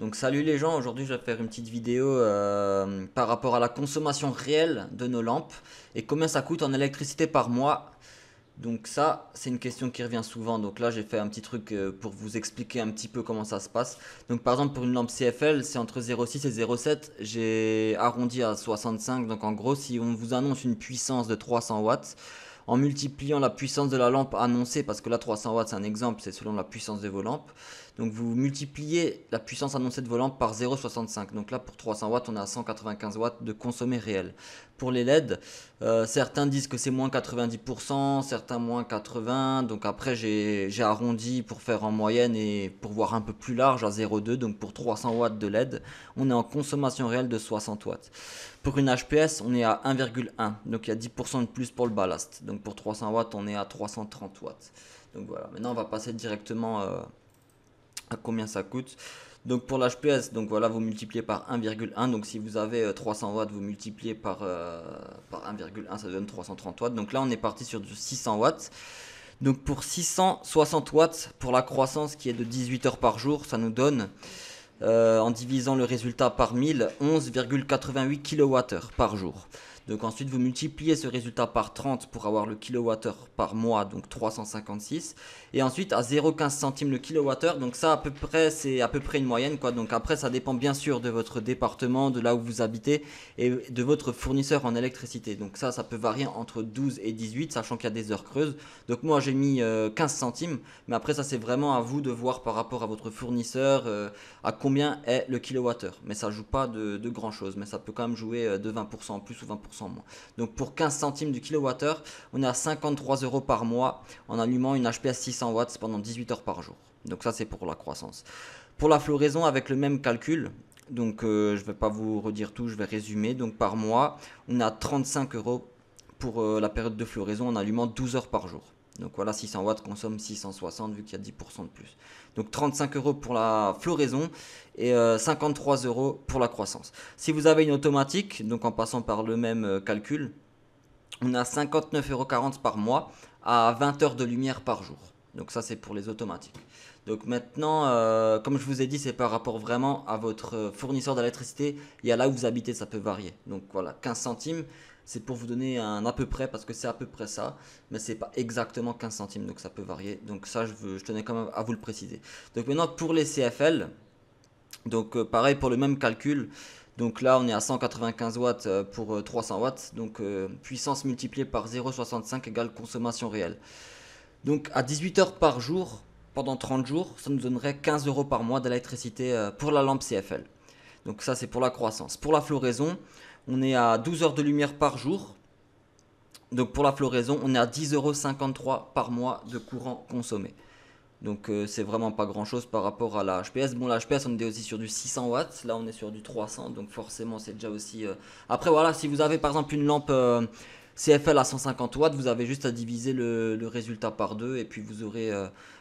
Donc salut les gens, aujourd'hui je vais faire une petite vidéo euh, par rapport à la consommation réelle de nos lampes et combien ça coûte en électricité par mois. Donc ça, c'est une question qui revient souvent. Donc là, j'ai fait un petit truc euh, pour vous expliquer un petit peu comment ça se passe. Donc par exemple, pour une lampe CFL, c'est entre 0,6 et 0,7. J'ai arrondi à 65. Donc en gros, si on vous annonce une puissance de 300 watts, en multipliant la puissance de la lampe annoncée, parce que là 300 watts c'est un exemple, c'est selon la puissance de vos lampes, donc vous multipliez la puissance annoncée de volant par 0,65. Donc là, pour 300 watts, on a 195 watts de consommé réel. Pour les LED, euh, certains disent que c'est moins 90%, certains moins 80%. Donc après, j'ai arrondi pour faire en moyenne et pour voir un peu plus large à 0,2. Donc pour 300 watts de LED, on est en consommation réelle de 60 watts. Pour une HPS, on est à 1,1. Donc il y a 10% de plus pour le ballast. Donc pour 300 watts, on est à 330 watts. Donc voilà, maintenant on va passer directement... Euh, combien ça coûte. Donc pour l'HPS, donc voilà, vous multipliez par 1,1. Donc si vous avez 300 euh, watts, vous multipliez par, 1,1, euh, ça donne 330 watts. Donc là, on est parti sur du 600 watts. Donc pour 660 watts, pour la croissance qui est de 18 heures par jour, ça nous donne, euh, en divisant le résultat par 1000, 11,88 kWh par jour. Donc ensuite, vous multipliez ce résultat par 30 pour avoir le kilowattheure par mois, donc 356. Et ensuite, à 0,15 centimes le kilowattheure. Donc ça, à peu près, c'est à peu près une moyenne, quoi. Donc après, ça dépend bien sûr de votre département, de là où vous habitez et de votre fournisseur en électricité. Donc ça, ça peut varier entre 12 et 18, sachant qu'il y a des heures creuses. Donc moi, j'ai mis 15 euh, centimes, mais après, ça, c'est vraiment à vous de voir par rapport à votre fournisseur euh, à combien est le kilowattheure. Mais ça joue pas de, de grand chose, mais ça peut quand même jouer euh, de 20% en plus ou 20% donc pour 15 centimes du kilowattheure, on est à 53 euros par mois en allumant une HP à 600 watts pendant 18 heures par jour. Donc ça c'est pour la croissance. Pour la floraison avec le même calcul, donc euh, je ne vais pas vous redire tout, je vais résumer. Donc par mois, on a 35 euros pour euh, la période de floraison en allumant 12 heures par jour. Donc voilà, 600 watts consomme 660 vu qu'il y a 10% de plus. Donc 35 euros pour la floraison et 53 euh, euros pour la croissance. Si vous avez une automatique, donc en passant par le même euh, calcul, on a 59,40 euros par mois à 20 heures de lumière par jour. Donc ça c'est pour les automatiques. Donc maintenant, euh, comme je vous ai dit, c'est par rapport vraiment à votre fournisseur d'électricité et à là où vous habitez, ça peut varier. Donc voilà, 15 centimes. C'est pour vous donner un à peu près, parce que c'est à peu près ça, mais c'est pas exactement 15 centimes, donc ça peut varier. Donc ça, je, tenais quand même à vous le préciser. Donc maintenant, pour les CFL, donc euh, pareil pour le même calcul. Donc là, on est à 195 watts euh, pour 300 euh, watts. Donc puissance multipliée par 0,65 égale consommation réelle. Donc à 18 heures par jour, pendant 30 jours, ça nous donnerait 15 euros par mois d'électricité pour la lampe CFL. Donc ça, c'est pour la croissance. Pour la floraison, on est à 12 heures de lumière par jour. Donc pour la floraison, on est à 10,53€ par mois de courant consommé. Donc euh, c'est vraiment pas grand chose par rapport à la HPS. Bon la HPS on est aussi sur du 600 watts, là on est sur du 300 donc forcément c'est déjà aussi... Euh, Après voilà si vous avez par exemple une lampe euh, CFL à 150 watts vous avez juste à diviser le, résultat par deux et puis vous aurez,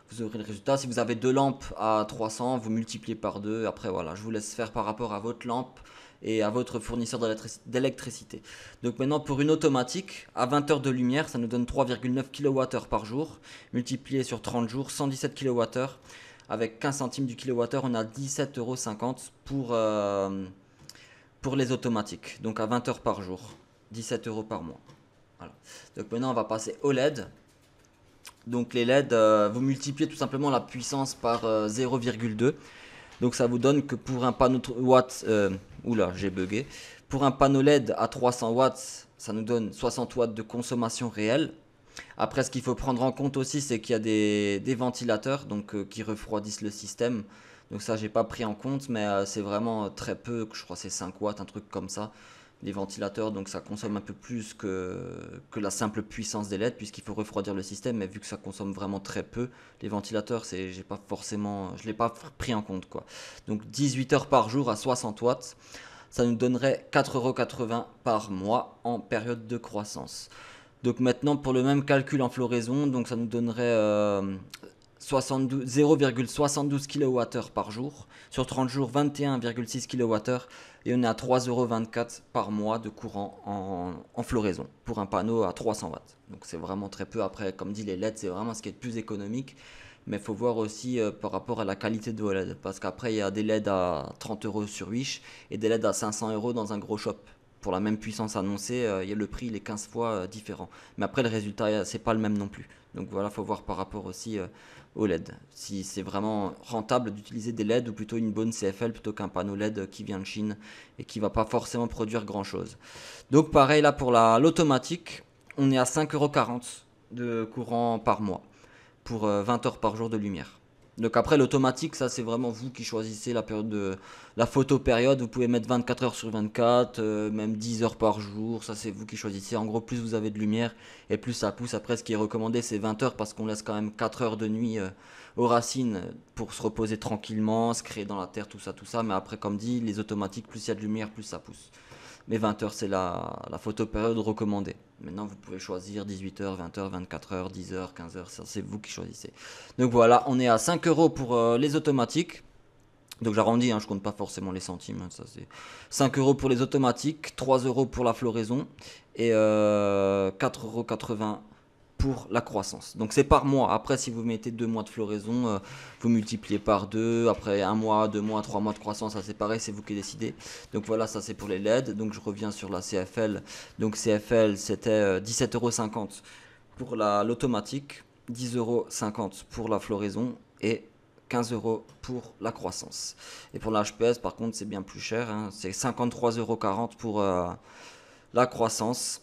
vous aurez le résultat. Si vous avez deux lampes à 300 vous multipliez par deux. Après voilà je vous laisse faire par rapport à votre lampe et à votre fournisseur d'électricité. Donc maintenant, pour une automatique, à 20 heures de lumière, ça nous donne 3,9 kWh par jour, multiplié sur 30 jours, 117 kWh. Avec 15 centimes du kWh, on a 17,50 euros pour, euh, pour les automatiques, donc à 20 heures par jour, 17 euros par mois. Donc maintenant, on va passer au LED. Donc les LED, euh, vous multipliez tout simplement la puissance par 0,2. Euh, donc ça vous donne que pour un panneau watts, euh, j'ai Pour un panneau LED à 300 watts, ça nous donne 60 watts de consommation réelle. Après, ce qu'il faut prendre en compte aussi, c'est qu'il y a des, ventilateurs donc, euh, qui refroidissent le système. Donc ça, j'ai pas pris en compte, mais euh, c'est vraiment très peu, je crois c'est 5 watts, un truc comme ça. Les ventilateurs, donc ça consomme un peu plus que, que la simple puissance des LED, puisqu'il faut refroidir le système, mais vu que ça consomme vraiment très peu, les ventilateurs, c'est, j'ai pas forcément, je ne l'ai pas pris en compte. Quoi. Donc 18 heures par jour à 60 watts, ça nous donnerait 4,80€ par mois en période de croissance. Donc maintenant, pour le même calcul en floraison, donc ça nous donnerait euh, 0,72 kWh par jour. Sur 30 jours, 21,6 kWh. Et on est à 3,24€ par mois de courant en, floraison pour un panneau à 300 watts. Donc c'est vraiment très peu. Après, comme dit les LED, c'est vraiment ce qui est le plus économique. Mais il faut voir aussi euh, par rapport à la qualité de vos LED. Parce qu'après, il y a des LED à 30€ sur Wish et des LED à 500€ dans un gros shop pour la même puissance annoncée, euh, le prix il est 15 fois euh, différent. Mais après, le résultat, euh, c'est pas le même non plus. Donc voilà, faut voir par rapport aussi au LED. Si c'est vraiment rentable d'utiliser des LED ou plutôt une bonne CFL plutôt qu'un panneau LED qui vient de Chine et qui va pas forcément produire grand chose. Donc pareil là pour l'automatique, on est à 5,40€ de courant par mois pour 20 heures par jour de lumière. Donc après l'automatique, ça c'est vraiment vous qui choisissez la période de la photo période. Vous pouvez mettre 24 heures sur 24, euh, même 10 heures par jour. Ça c'est vous qui choisissez. En gros, plus vous avez de lumière et plus ça pousse. Après, ce qui est recommandé, c'est 20 heures parce qu'on laisse quand même 4 heures de nuit euh, aux racines pour se reposer tranquillement, se créer dans la terre, tout ça, tout ça. Mais après, comme dit, les automatiques, plus il y a de lumière, plus ça pousse. Mais 20h, c'est la, la photopériode recommandée. Maintenant, vous pouvez choisir 18h, 20h, 24h, 10h, 15h, c'est vous qui choisissez. Donc voilà, on est à 5 euros pour euh, les automatiques. Donc j'arrondis, je hein, je compte pas forcément les centimes. Hein, ça 5 euros pour les automatiques, 3 euros pour la floraison et euh, 4,80 euros la croissance. Donc c'est par mois. Après, si vous mettez deux mois de floraison, euh, vous multipliez par deux. Après un mois, deux mois, trois mois de croissance, ça c'est pareil, c'est vous qui décidez. Donc voilà, ça c'est pour les LED. Donc je reviens sur la CFL. Donc CFL, c'était euh, euros 50 pour l'automatique, euros 50 pour la floraison et 15 euros pour la croissance. Et pour la HPS, par contre, c'est bien plus cher. Hein. C'est 53,40 euros pour euh, la croissance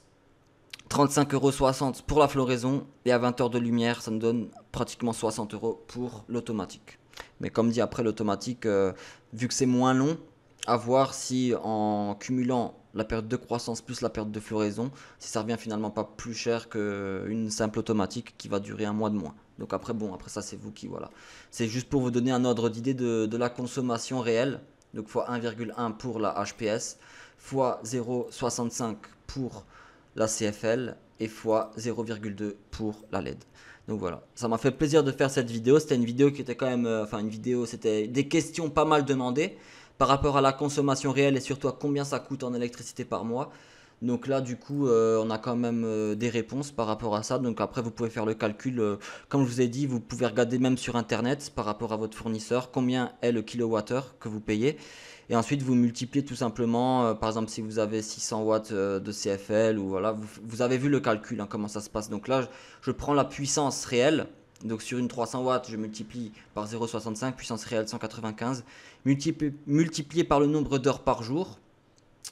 35,60€ pour la floraison et à 20 heures de lumière, ça me donne pratiquement 60 euros pour l'automatique. Mais comme dit après l'automatique, euh, vu que c'est moins long, à voir si en cumulant la perte de croissance plus la perte de floraison, si ça revient finalement pas plus cher qu'une simple automatique qui va durer un mois de moins. Donc après, bon, après ça c'est vous qui, voilà. C'est juste pour vous donner un ordre d'idée de, de la consommation réelle. Donc x1,1 pour la HPS, x 0,65 pour la CFL et x 0,2 pour la LED. Donc voilà, ça m'a fait plaisir de faire cette vidéo. C'était une vidéo qui était quand même, euh, enfin une vidéo, c'était des questions pas mal demandées par rapport à la consommation réelle et surtout à combien ça coûte en électricité par mois. Donc là, du coup, euh, on a quand même euh, des réponses par rapport à ça. Donc après, vous pouvez faire le calcul. Euh, comme je vous ai dit, vous pouvez regarder même sur Internet par rapport à votre fournisseur combien est le kilowattheure que vous payez. Et ensuite, vous multipliez tout simplement, par exemple, si vous avez 600 watts de CFL ou voilà, vous, avez vu le calcul, hein, comment ça se passe. Donc là, je, prends la puissance réelle. Donc sur une 300 watts, je multiplie par 0,65, puissance réelle 195, multiplié par le nombre d'heures par jour,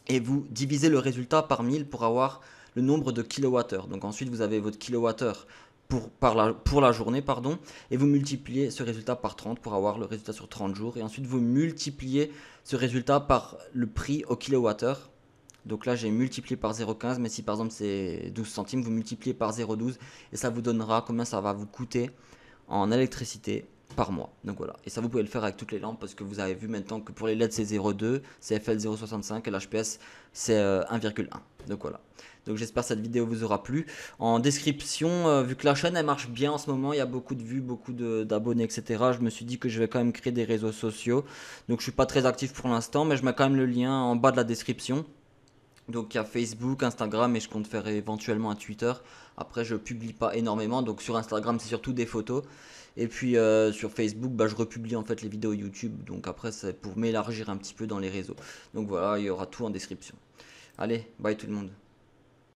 et vous divisez le résultat par 1000 pour avoir le nombre de kilowattheures. Donc ensuite, vous avez votre kilowattheure pour, la, pour la journée, pardon, et vous multipliez ce résultat par 30 pour avoir le résultat sur 30 jours, et ensuite vous multipliez ce résultat par le prix au kilowattheure. Donc là, j'ai multiplié par 0,15, mais si par exemple c'est 12 centimes, vous multipliez par 0,12, et ça vous donnera combien ça va vous coûter en électricité mois. Donc voilà. Et ça, vous pouvez le faire avec toutes les lampes parce que vous avez vu maintenant que pour les LED, c'est 0,2, CFL 0,65 et l'HPS, c'est 1,1. Euh, donc voilà. Donc j'espère que cette vidéo vous aura plu. En description, euh, vu que la chaîne elle marche bien en ce moment, il y a beaucoup de vues, beaucoup d'abonnés, etc. Je me suis dit que je vais quand même créer des réseaux sociaux. Donc je suis pas très actif pour l'instant, mais je mets quand même le lien en bas de la description. Donc il y a Facebook, Instagram et je compte faire éventuellement un Twitter. Après je publie pas énormément, donc sur Instagram c'est surtout des photos. Et puis euh, sur Facebook, bah, je republie en fait les vidéos YouTube. Donc après, c'est pour m'élargir un petit peu dans les réseaux. Donc voilà, il y aura tout en description. Allez, bye tout le monde.